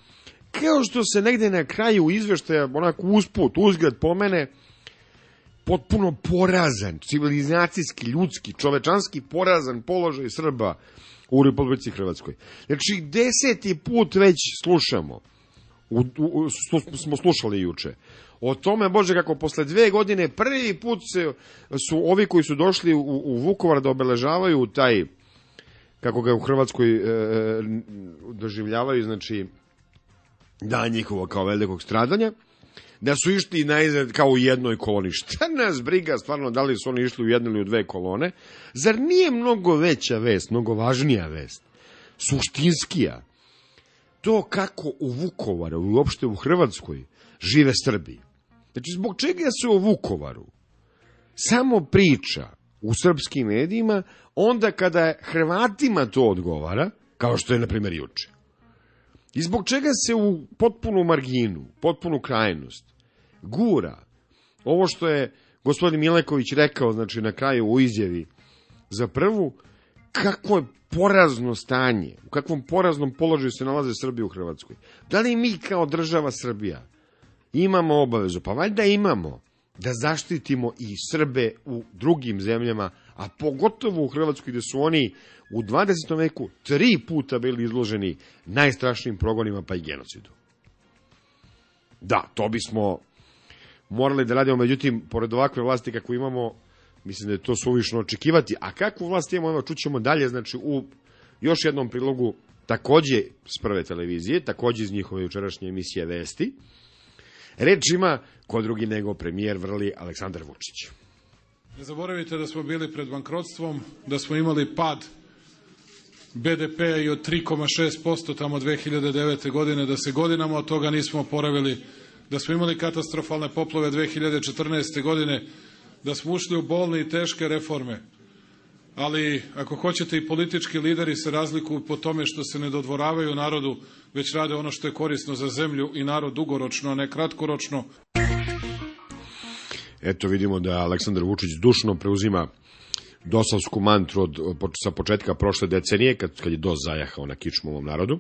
kao što se negde na kraju izveštaja, onako usput, uzgled pomene, potpuno porazan, civilizacijski, ljudski, čovečanski porazan položaj Srba u Republici Hrvatskoj. Znači, deseti put već slušamo – u, u, su, smo slušali juče. O tome, Bože, kako posle dve godine prvi put se, su ovi koji su došli u, u Vukovar da obeležavaju taj, kako ga u Hrvatskoj e, e doživljavaju, znači, da njihovo kao velikog stradanja, da su išli na izred kao u jednoj koloni. Šta nas briga stvarno da li su oni išli u jednu ili u dve kolone? Zar nije mnogo veća vest, mnogo važnija vest? Suštinskija to kako u Vukovaru, uopšte u Hrvatskoj, žive Srbi. Znači, zbog čega se o Vukovaru samo priča u srpskim medijima, onda kada Hrvatima to odgovara, kao što je, na primjer, juče. I zbog čega se u potpunu marginu, potpunu krajnost, gura ovo što je gospodin Mileković rekao, znači, na kraju u izjavi za prvu, kakvo je porazno stanje, u kakvom poraznom položaju se nalaze Srbije u Hrvatskoj. Da li mi kao država Srbija imamo obavezu? Pa valjda imamo da zaštitimo i Srbe u drugim zemljama, a pogotovo u Hrvatskoj gde su oni u 20. veku tri puta bili izloženi najstrašnijim progonima pa i genocidu. Da, to bismo morali da radimo, međutim, pored ovakve vlasti kako imamo, Mislim da je to suvišno očekivati. A kakvu vlast imamo, evo čućemo dalje, znači u još jednom prilogu takođe s prve televizije, takođe iz njihove jučerašnje emisije Vesti. Reč ima ko drugi nego premijer vrli Aleksandar Vučić. Ne zaboravite da smo bili pred bankrotstvom, da smo imali pad BDP p-a i od 3,6% tamo 2009. godine, da se godinama od toga nismo oporavili, da smo imali katastrofalne poplove 2014. godine, da smo ušli u bolne i teške reforme, ali ako hoćete i politički lideri se razlikuju po tome što se ne dodvoravaju narodu, već rade ono što je korisno za zemlju i narod dugoročno, a ne kratkoročno. Eto vidimo da Aleksandar Vučić dušno preuzima dosavsku mantru od, sa početka prošle decenije, kad, kad je DOS zajahao na kičmu ovom narodu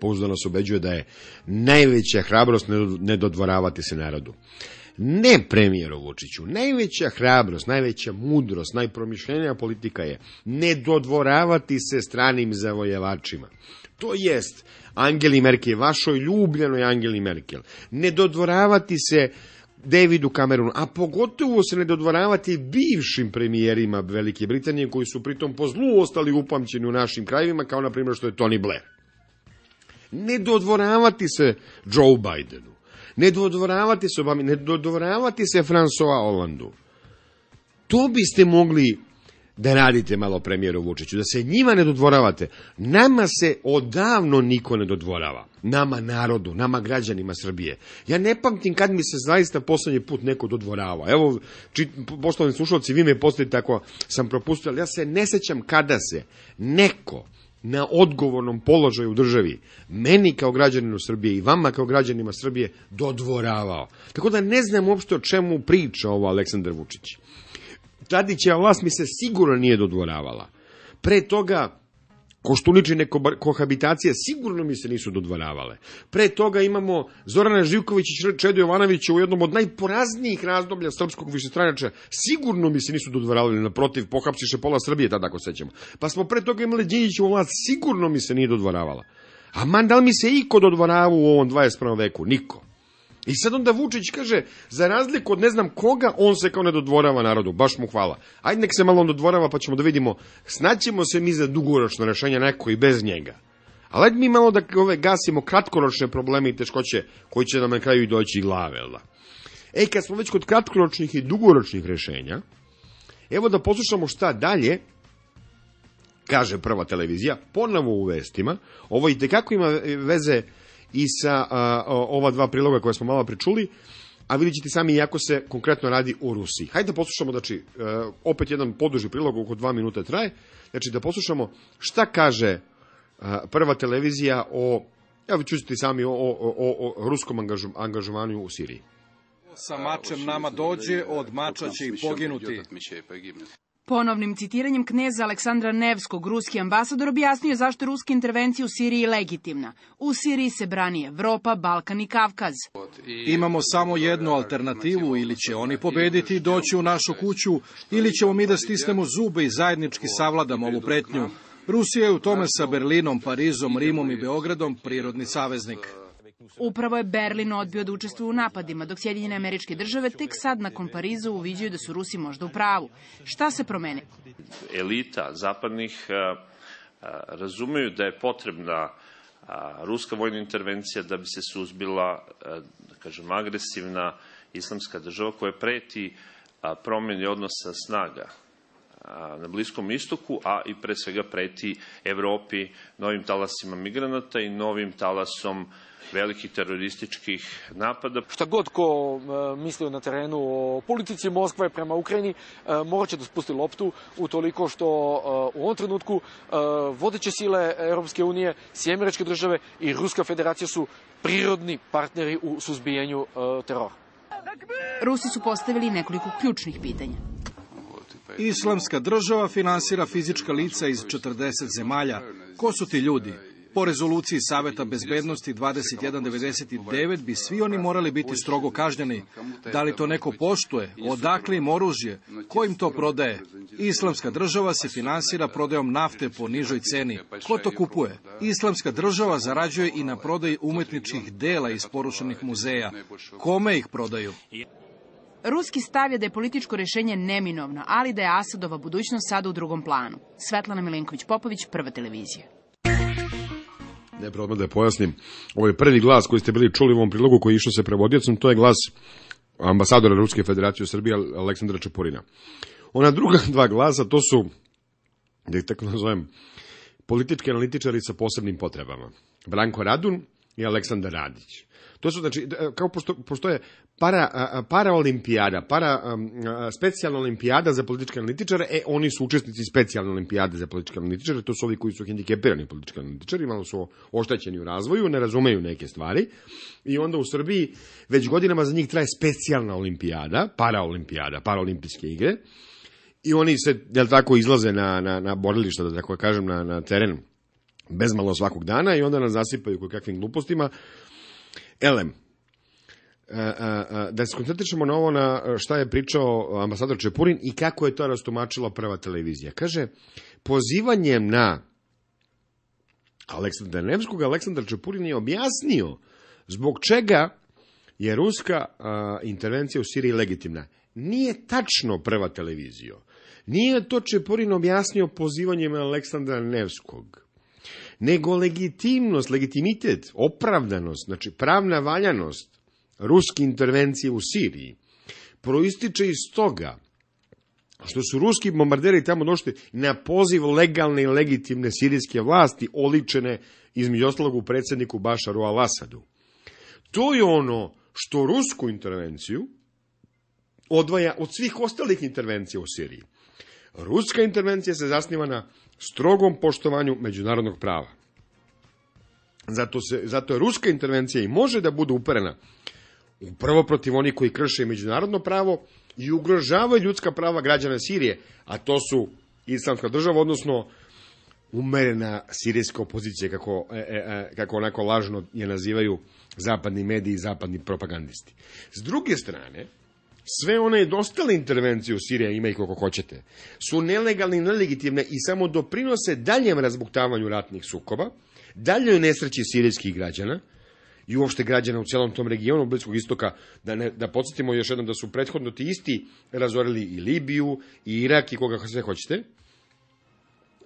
pouzdano se obeđuje da je najveća hrabrost ne dodvoravati se narodu. Ne premijeru Vučiću, najveća hrabrost, najveća mudrost, najpromišljenija politika je ne dodvoravati se stranim zavojevačima. To jest Angeli Merkel, vašoj ljubljenoj Angeli Merkel. Ne dodvoravati se Davidu Cameronu, a pogotovo se ne dodvoravati bivšim premijerima Velike Britanije koji su pritom po zlu ostali upamćeni u našim krajevima, kao na primjer što je Tony Blair. Ne dodvoravati se Joe Bidenu. Ne dodvoravati se Obami, ne dodvoravati se François Hollandu. To biste mogli da radite malo premijeru Vučiću, da se njima ne dodvoravate. Nama se odavno niko ne dodvorava. Nama narodu, nama građanima Srbije. Ja ne pamtim kad mi se zaista poslednji put neko dodvorava. Evo, poštovani slušalci, vi me postavite ako sam propustio, ali ja se ne sećam kada se neko na odgovornom položaju u državi, meni kao građaninu Srbije i vama kao građanima Srbije dodvoravao. Tako da ne znam uopšte o čemu priča ovo Aleksandar Vučić. Tadićeva vlast mi se sigurno nije dodvoravala. Pre toga koštuničine kohabitacije sigurno mi se nisu dodvoravale. Pre toga imamo Zorana Živković i Čedo Jovanovića u jednom od najporaznijih razdoblja srpskog višestranača. Sigurno mi se nisu dodvoravali, naprotiv, pohapsiše pola Srbije, tada ako sećamo. Pa smo pre toga imali u vlast, sigurno mi se nije dodvoravala. A man, da li mi se iko dodvorava u ovom 21. veku? Niko. I sad onda Vučić kaže, za razliku od ne znam koga, on se kao ne dodvorava narodu, baš mu hvala. Ajde nek se malo on dodvorava pa ćemo da vidimo, snaćemo se mi za dugoročno rešenje neko i bez njega. Ali ajde mi malo da ove gasimo kratkoročne probleme i teškoće koji će nam na kraju i doći glave, jel da? Ej, kad smo već kod kratkoročnih i dugoročnih rešenja, evo da poslušamo šta dalje kaže prva televizija, ponovo u vestima, ovo i tekako ima veze i sa a, ova dva priloga koja smo malo pričuli, a vidjet ćete sami jako se konkretno radi o Rusiji. Hajde da poslušamo, znači, e, opet jedan poduži prilog, oko dva minuta traje, znači da poslušamo šta kaže prva televizija o, evo čućete sami, o, o, o, o ruskom angažum, angažovanju u Siriji. Sa mačem nama dođe, od mača će i poginuti. Ponovnim citiranjem kneza Aleksandra Nevskog, ruski ambasador objasnio zašto je ruska intervencija u Siriji legitimna. U Siriji se brani Evropa, Balkan i Kavkaz. Imamo samo jednu alternativu, ili će oni pobediti i doći u našu kuću, ili ćemo mi da stisnemo zube i zajednički savladamo ovu pretnju. Rusija je u tome sa Berlinom, Parizom, Rimom i Beogradom prirodni saveznik. Upravo je Berlin odbio da učestvuje u napadima, dok Sjedinjene američke države tek sad nakon Pariza uviđaju da su Rusi možda u pravu. Šta se promene? Elita zapadnih eh, eh, razumeju da je potrebna eh, ruska vojna intervencija da bi se suzbila, da kažem, agresivna islamska država koja preti promeni odnosa snaga na Bliskom istoku, a i pre svega preti Evropi novim talasima migranata i novim talasom velikih terorističkih napada. Šta god ko e, mislio na terenu o politici Moskve prema Ukrajini, e, morat će da spusti loptu u toliko što e, u ovom trenutku vodeće sile Europske unije, Sjemiračke države i Ruska federacija su prirodni partneri u suzbijenju terora. Rusi su postavili nekoliko ključnih pitanja. Islamska država finansira fizička lica iz 40 zemalja. Ko su ti ljudi? Po rezoluciji Saveta bezbednosti 2199 bi svi oni morali biti strogo kažnjeni. Da li to neko poštuje? Odakle im oružje? Ko im to prodaje? Islamska država se finansira prodajom nafte po nižoj ceni. Ko to kupuje? Islamska država zarađuje i na prodaji umetničkih dela iz porušenih muzeja. Kome ih prodaju? Ruski stav je da je političko rešenje neminovno, ali da je Asadova budućnost sada u drugom planu. Svetlana milenković popović Prva televizija najpre odmah da je pojasnim, ovaj prvi glas koji ste bili čuli u ovom prilogu koji je išao sa prevodiocom, to je glas ambasadora Ruske federacije u Srbiji Aleksandra Čepurina. Ona druga dva glasa, to su, da ih tako nazovem, politički analitičari sa posebnim potrebama. Branko Radun i Aleksandar Radić. To su, znači, da, kao pošto, pošto je para, para olimpijada, um, para specijalna olimpijada za političke analitičare, e, oni su učesnici specijalne olimpijade za političke analitičare, to su ovi koji su hendikepirani politički analitičari, malo su oštećeni u razvoju, ne razumeju neke stvari i onda u Srbiji već godinama za njih traje specijalna olimpijada, para olimpijada, para olimpijske igre i oni se, jel tako, izlaze na, na, na borilišta, da tako kažem, na, na terenu bezmalo svakog dana i onda nas zasipaju kakvim glupostima. Elem, E, e, e, da se koncentrišemo na ovo na šta je pričao ambasador Čepurin i kako je to rastumačila prva televizija. Kaže, pozivanjem na Aleksandra Nevskog, Aleksandar Čepurin je objasnio zbog čega je ruska intervencija u Siriji legitimna. Nije tačno prva televizija. Nije to Čepurin objasnio pozivanjem Aleksandra Nevskog nego legitimnost, legitimitet, opravdanost, znači pravna valjanost ruske intervencije u Siriji proističe iz toga što su ruski bombarderi tamo došli na poziv legalne i legitimne sirijske vlasti oličene između ostalog u predsedniku Bašaru al-Asadu. To je ono što rusku intervenciju odvaja od svih ostalih intervencija u Siriji. Ruska intervencija se zasniva na strogom poštovanju međunarodnog prava. Zato, se, zato je ruska intervencija i može da bude uperena Prvo protiv onih koji krše međunarodno pravo i ugrožavaju ljudska prava građana Sirije, a to su islamska država, odnosno umerena sirijska opozicija, kako, e, e, e kako onako lažno je nazivaju zapadni mediji i zapadni propagandisti. S druge strane, sve one dostale intervencije u Siriji, ima ih koliko hoćete, su nelegalne i nelegitimne i samo doprinose daljem razbuktavanju ratnih sukoba, daljoj nesreći sirijskih građana, i uopšte građana u celom tom regionu Bliskog istoka, da, ne, da podsjetimo još jednom da su prethodno ti isti razorili i Libiju, i Irak, i koga sve hoćete.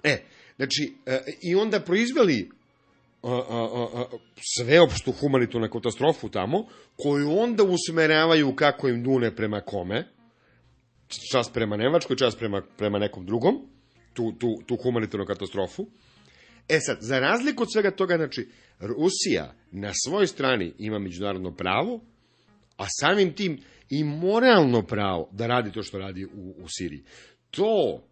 E, znači, e, i onda proizveli a, a, a, sveopštu humanitarnu katastrofu tamo, koju onda usmeravaju kako im dune prema kome, čas prema Nemačkoj, čas prema, prema nekom drugom, tu, tu, tu humanitarnu katastrofu. E sad, za razliku od svega toga, znači, Rusija na svojoj strani ima međunarodno pravo, a samim tim i moralno pravo da radi to što radi u, u Siriji. To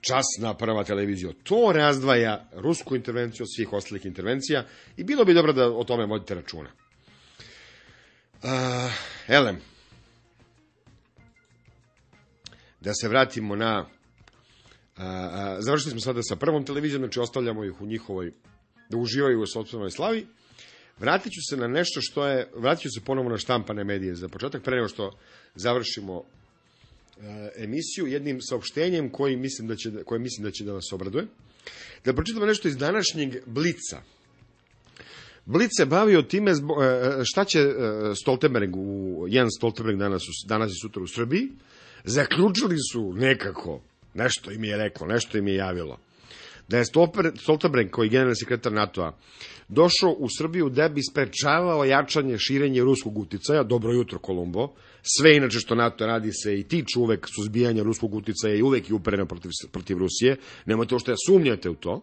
časna prva televizija, to razdvaja rusku intervenciju od svih ostalih intervencija i bilo bi dobro da o tome vodite računa. Uh, elem, da se vratimo na završili smo sada sa prvom televizijom, znači ostavljamo ih u njihovoj, da uživaju u sobstvenoj slavi. Vratit ću se na nešto što je, vratit ću se ponovo na štampane medije za početak, pre nego što završimo e, emisiju jednim saopštenjem koji mislim da će, koje mislim da će da vas obraduje. Da pročitam nešto iz današnjeg Blica. Blic se bavio time e, e, šta će Stoltenberg, u, Jan Stoltenberg danas, danas i sutra u Srbiji. Zaključili su nekako Nešto im je reklo, nešto im je javilo. Da je Stoltenberg, koji je generalni sekretar NATO-a, došao u Srbiju da bi sprečavao jačanje, širenje ruskog uticaja, dobro jutro Kolumbo, sve inače što NATO radi se i tiču uvek suzbijanja ruskog uticaja i uvek je upereno protiv, protiv Rusije, nemojte ošto ja da sumnjate u to.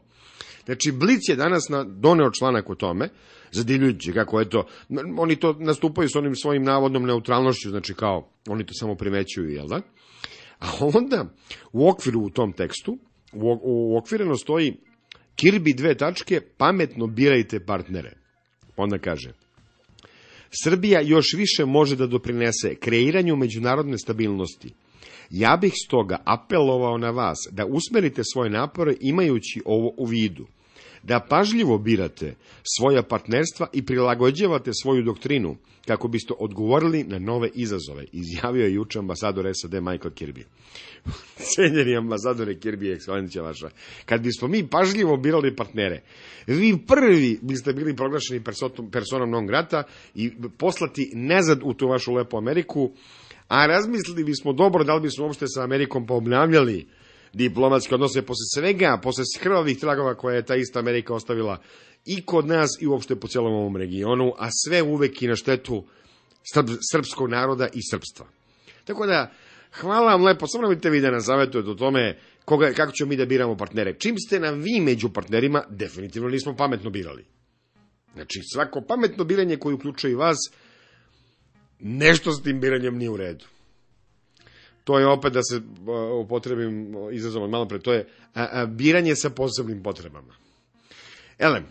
Znači, Blic je danas na, doneo članak o tome, zadiljujući kako je to, oni to nastupaju s onim svojim navodnom neutralnošću, znači kao, oni to samo primećuju, jel da? A onda u okviru u tom tekstu, u, okvireno stoji Kirby dve tačke, pametno birajte partnere. Onda kaže, Srbija još više može da doprinese kreiranju međunarodne stabilnosti. Ja bih stoga apelovao na vas da usmerite svoje napore imajući ovo u vidu – da pažljivo birate svoja partnerstva i prilagođavate svoju doktrinu kako biste odgovorili na nove izazove, izjavio je juče ambasador SAD Michael Kirby. Cenjeni ambasadore Kirby, ekscelencija vaša, kad bismo mi pažljivo birali partnere, vi prvi biste bili proglašeni personom non grata i poslati nezad u tu vašu lepu Ameriku, a razmislili bismo dobro da li bismo uopšte sa Amerikom poobnavljali diplomatske odnose posle svega, posle krvavih tragova koje je ta ista Amerika ostavila i kod nas i uopšte po celom ovom regionu, a sve uvek i na štetu srb, srpskog naroda i srpstva. Tako da, hvala vam lepo, samo nemojte vi da nas zavetujete o tome koga, kako ćemo mi da biramo partnere. Čim ste nam vi među partnerima, definitivno nismo pametno birali. Znači, svako pametno biranje koje uključuje i vas, nešto s tim biranjem nije u redu to je opet da se upotrebim izrazom malo pre, to je biranje sa posebnim potrebama. Ele,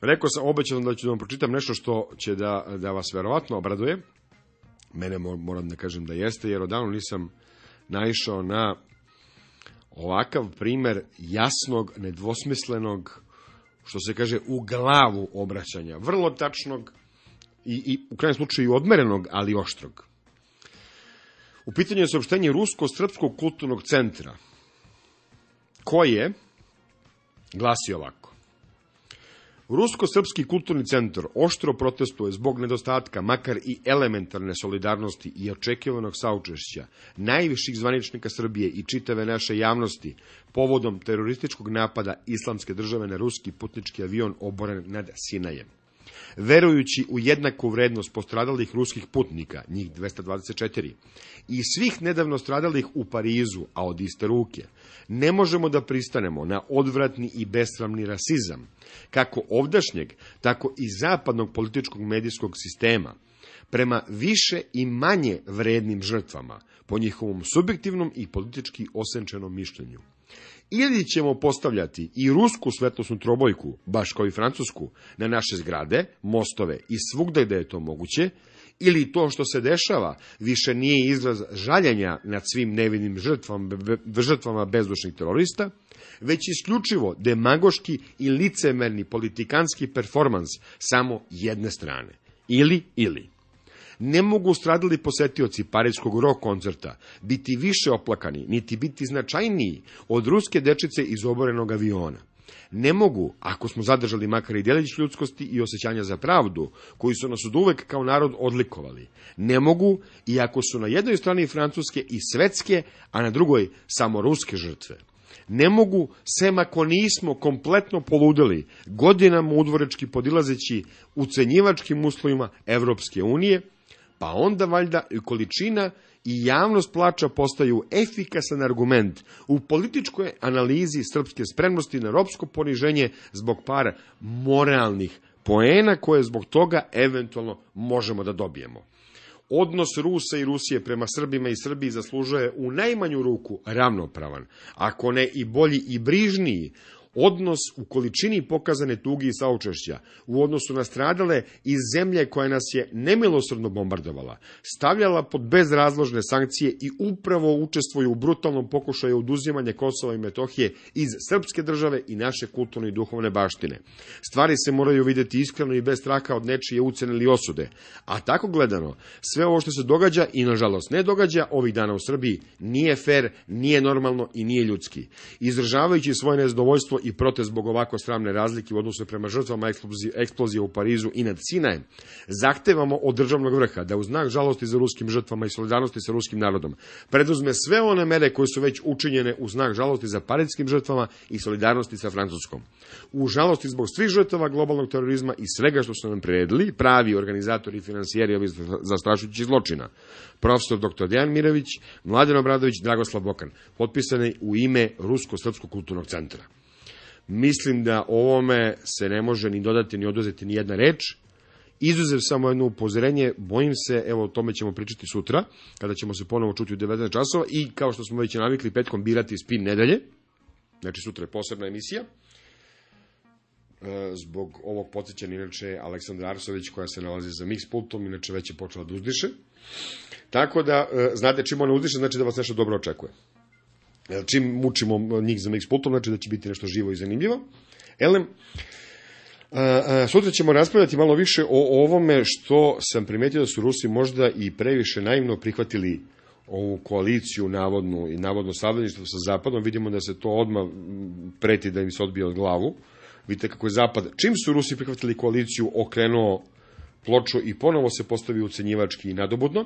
rekao sam, obećano da ću da vam pročitam nešto što će da, da vas verovatno obraduje. Mene moram da kažem da jeste, jer odavno nisam naišao na ovakav primer jasnog, nedvosmislenog, što se kaže, u glavu obraćanja. Vrlo tačnog i, i u krajem slučaju odmerenog, ali oštrog. U pitanju je saopštenje Rusko-Srpskog kulturnog centra, koje glasi ovako. Rusko-srpski kulturni centar oštro protestuje zbog nedostatka makar i elementarne solidarnosti i očekivanog saučešća najviših zvaničnika Srbije i čitave naše javnosti povodom terorističkog napada islamske države na ruski putnički avion oboren nad Sinajem verujući u jednaku vrednost postradalih ruskih putnika, njih 224, i svih nedavno stradalih u Parizu, a od iste ruke, ne možemo da pristanemo na odvratni i besramni rasizam, kako ovdašnjeg, tako i zapadnog političkog medijskog sistema, prema više i manje vrednim žrtvama, po njihovom subjektivnom i politički osenčenom mišljenju ili ćemo postavljati i rusku svetlosnu trobojku, baš kao i francusku, na naše zgrade, mostove i svugde gde je to moguće, ili to što se dešava više nije izraz žaljenja nad svim nevinim žrtvama, žrtvama bezdušnih terorista, već isključivo demagoški i licemerni politikanski performans samo jedne strane. Ili, ili ne mogu stradali posetioci Parijskog rock koncerta biti više oplakani, niti biti značajniji od ruske dečice iz oborenog aviona. Ne mogu, ako smo zadržali makar i delić ljudskosti i osjećanja za pravdu, koji su nas od uvek kao narod odlikovali. Ne mogu, i ako su na jednoj strani francuske i svetske, a na drugoj samo ruske žrtve. Ne mogu, sem ako nismo kompletno poludeli godinama udvorečki podilazeći ucenjivačkim uslovima Evropske unije, pa onda valjda i količina i javnost plača postaju efikasan argument u političkoj analizi srpske spremnosti na ropsko poniženje zbog para moralnih poena koje zbog toga eventualno možemo da dobijemo. Odnos Rusa i Rusije prema Srbima i Srbiji zaslužuje u najmanju ruku ravnopravan, ako ne i bolji i brižniji odnos u količini pokazane tugi i saučešća u odnosu na stradale iz zemlje koja nas je nemilosrdno bombardovala, stavljala pod bezrazložne sankcije i upravo učestvuje u brutalnom pokušaju oduzimanja Kosova i Metohije iz srpske države i naše kulturne i duhovne baštine. Stvari se moraju videti iskreno i bez straha od nečije ucene ili osude. A tako gledano, sve ovo što se događa i nažalost ne događa ovih dana u Srbiji nije fer, nije normalno i nije ljudski. Izražavajući svoje nezadovoljstvo i protest zbog ovako sramne razlike u odnosu prema žrtvama eksplozije u Parizu i nad Sinajem, zahtevamo od državnog vrha da u znak žalosti za ruskim žrtvama i solidarnosti sa ruskim narodom preduzme sve one mere koje su već učinjene u znak žalosti za parijskim žrtvama i solidarnosti sa Francuskom. U žalosti zbog svih žrtava globalnog terorizma i svega što su nam priredili pravi organizatori i financijeri ovih zastrašujućih zločina. Profesor dr. Dejan Mirović, Mladen Obradović, Dragoslav Bokan, potpisani u ime Rusko-Srpskog kulturnog centra. Mislim da ovome se ne može ni dodati ni oduzeti ni jedna reč. Izuzev samo jedno upozorenje, bojim se, evo o tome ćemo pričati sutra, kada ćemo se ponovo čuti u 19 časova i kao što smo već navikli petkom birati spin nedelje, znači sutra je posebna emisija, e, zbog ovog podsjećanja inače Aleksandra Arsović koja se nalazi za mix pultom, inače već je počela da uzdiše. Tako da, e, znate čim ona uzdiše, znači da vas nešto dobro očekuje čim mučimo njih za mix potom, znači da će biti nešto živo i zanimljivo. Elem, e, e, sutra ćemo raspravljati malo više o ovome što sam primetio da su Rusi možda i previše naivno prihvatili ovu koaliciju navodnu i navodno savjedništvo sa Zapadom, vidimo da se to odmah preti da im se odbije od glavu. Vidite kako je Zapad, čim su Rusi prihvatili koaliciju, okrenuo ploču i ponovo se postavio ucenjivački i nadobudno.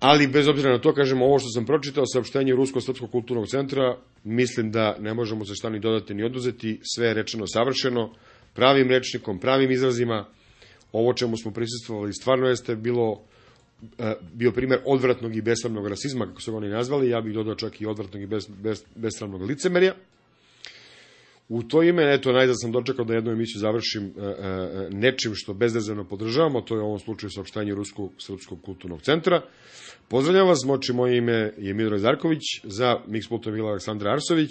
Ali, bez obzira na to, kažemo, ovo što sam pročitao, saopštenje Rusko-Srpskog kulturnog centra, mislim da ne možemo se šta ni dodati ni oduzeti, sve je rečeno savršeno, pravim rečnikom, pravim izrazima, ovo čemu smo prisustvovali stvarno jeste bilo e, bio primer odvratnog i besramnog rasizma, kako su ga oni nazvali, ja bih dodao čak i odvratnog i bes, bes, besramnog licemerja. U to ime, eto, najda sam dočekao da jednu emisiju završim e, e, nečim što bezrezerno podržavamo, to je u ovom slučaju saopštenje Rusko-Srpskog kulturnog centra. Pozdravljam vas, moći moje ime je Midro Zarković, za Mixpulto Mila Aleksandra Arsović.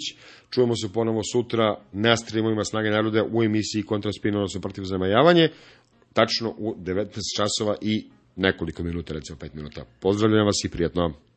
Čujemo se ponovo sutra na streamovima Snage naroda u emisiji Kontraspin, odnosno protiv zamajavanje, tačno u 19 časova i nekoliko minuta, recimo 5 minuta. Pozdravljam vas i prijatno.